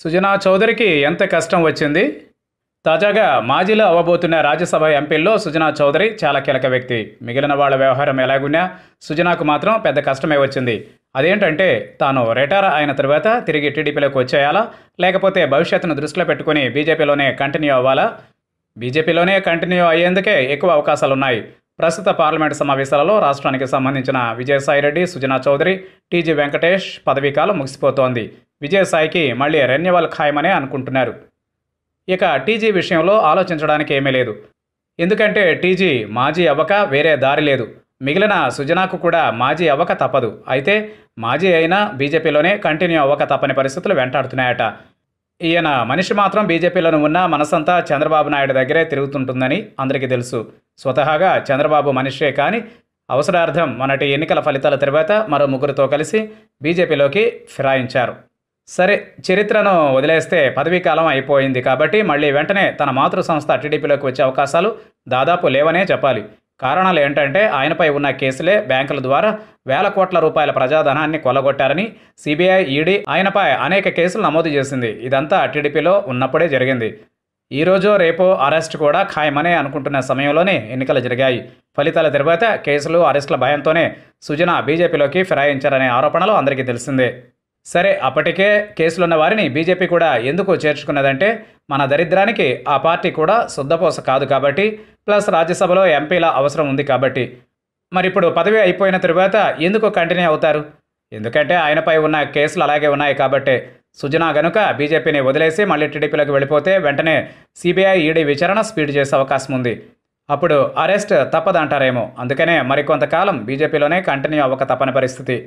సుజనా చౌదరికి ఎంత కష్టం వచ్చింది తాజాగా మాజీలో అవ్వబోతున్న రాజ్యసభ ఎంపీల్లో సుజనా చౌదరి చాలా కీలక వ్యక్తి మిగిలిన వాళ్ళ వ్యవహారం ఎలాగున్నా సుజనాకు మాత్రం పెద్ద కష్టమే వచ్చింది అదేంటంటే తాను రిటైర్ అయిన తర్వాత తిరిగి టీడీపీలోకి వచ్చేయాలా లేకపోతే భవిష్యత్తును దృష్టిలో పెట్టుకుని బీజేపీలోనే కంటిన్యూ అవ్వాలా బీజేపీలోనే కంటిన్యూ అయ్యేందుకే ఎక్కువ అవకాశాలున్నాయి ప్రస్తుత పార్లమెంటు సమావేశాలలో రాష్ట్రానికి సంబంధించిన విజయసాయిరెడ్డి సుజనా చౌదరి టీజీ వెంకటేష్ పదవీకాలం ముగిసిపోతోంది విజయసాయికి మళ్ళీ రెన్యువల్ ఖాయమనే అనుకుంటున్నారు ఇక టీజీ విషయంలో ఆలోచించడానికి ఏమీ లేదు ఎందుకంటే టీజీ మాజీ అవ్వక వేరే దారి లేదు మిగిలిన సుజనాకు కూడా మాజీ అవ్వక తప్పదు అయితే మాజీ అయినా బీజేపీలోనే కంటిన్యూ అవ్వక తప్పని పరిస్థితులు వెంటాడుతున్నాయట ఈయన మనిషి మాత్రం బీజేపీలోనే ఉన్న మనసంతా చంద్రబాబు నాయుడు దగ్గరే తిరుగుతుంటుందని అందరికీ తెలుసు స్వతహాగా చంద్రబాబు మనిషే కానీ అవసరార్థం మొన్నటి ఎన్నికల ఫలితాల తర్వాత మరో ముగ్గురితో కలిసి బీజేపీలోకి ఫిరాయించారు సరే చరిత్రను వదిలేస్తే పదవీ కాలం అయిపోయింది కాబట్టి మళ్ళీ వెంటనే తన మాతృ సంస్థ టీడీపీలోకి వచ్చే అవకాశాలు దాదాపు లేవనే చెప్పాలి కారణాలు ఏంటంటే ఆయనపై ఉన్న కేసులే బ్యాంకుల ద్వారా వేల కోట్ల రూపాయల ప్రజాధనాన్ని కొల్లగొట్టారని సిబిఐ ఈడీ ఆయనపై అనేక కేసులు నమోదు చేసింది ఇదంతా టీడీపీలో ఉన్నప్పుడే జరిగింది ఈరోజు రేపు అరెస్ట్ కూడా ఖాయమనే అనుకుంటున్న సమయంలోనే ఎన్నికలు జరిగాయి ఫలితాల తర్వాత కేసులు అరెస్టుల భయంతోనే సుజన బీజేపీలోకి ఫిరాయించారనే ఆరోపణలు అందరికీ తెలిసిందే సరే అప్పటికే కేసులున్న వారిని బీజేపీ కూడా ఎందుకు చేర్చుకున్నదంటే మన దరిద్రానికి ఆ పార్టీ కూడా శుద్ధపోస కాదు కాబట్టి ప్లస్ రాజ్యసభలో ఎంపీల అవసరం ఉంది కాబట్టి మరి ఇప్పుడు పదవి అయిపోయిన తరువాత ఎందుకు కంటిన్యూ అవుతారు ఎందుకంటే ఆయనపై ఉన్న కేసులు అలాగే ఉన్నాయి కాబట్టి సుజనా గనుక బీజేపీని వదిలేసి మళ్ళీ టీడీపీలోకి వెళ్ళిపోతే వెంటనే సిబిఐ ఈడీ విచారణ స్పీడ్ చేసే అవకాశం ఉంది అప్పుడు అరెస్ట్ తప్పదంటారేమో అందుకనే మరికొంతకాలం బీజేపీలోనే కంటిన్యూ అవ్వక తప్పని పరిస్థితి